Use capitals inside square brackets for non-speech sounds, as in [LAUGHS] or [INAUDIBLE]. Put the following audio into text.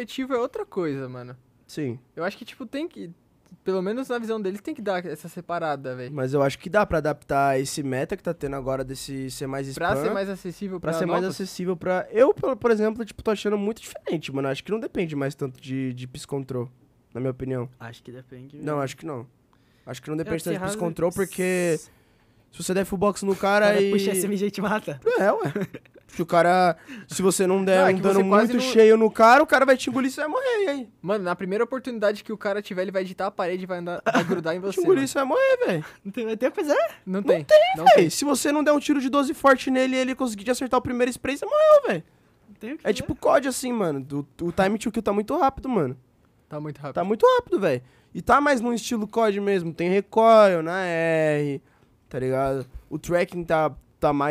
competitivo é outra coisa, mano. Sim. Eu acho que, tipo, tem que. Pelo menos na visão deles, tem que dar essa separada, velho. Mas eu acho que dá pra adaptar esse meta que tá tendo agora desse ser mais spam. Pra ser mais acessível pra Pra ser mais acessível pra. Eu, por exemplo, tipo, tô achando muito diferente, mano. Acho que não depende mais tanto de, de psicontrol, na minha opinião. Acho que depende. Mesmo. Não, acho que não. Acho que não depende tanto de piscontrol, porque. Se você der full box no cara, cara e. Puxa, esse te mata. É, ué. [LAUGHS] Se o cara. Se você não der não, é um dano muito não... cheio no cara, o cara vai te engolir e você vai morrer, e aí? Mano, na primeira oportunidade que o cara tiver, ele vai editar a parede e vai, andar, vai grudar em você. te engolir, e você vai morrer, velho. Não tem tempo, é? Não tem. Não tem, velho. Se você não der um tiro de 12 forte nele e ele conseguir acertar o primeiro spray, você morreu, velho. É tipo COD assim, mano. Do, o time to kill tá muito rápido, mano. Tá muito rápido. Tá muito rápido, velho. E tá mais no estilo COD mesmo. Tem recoil na R, tá ligado? O tracking tá, tá mais.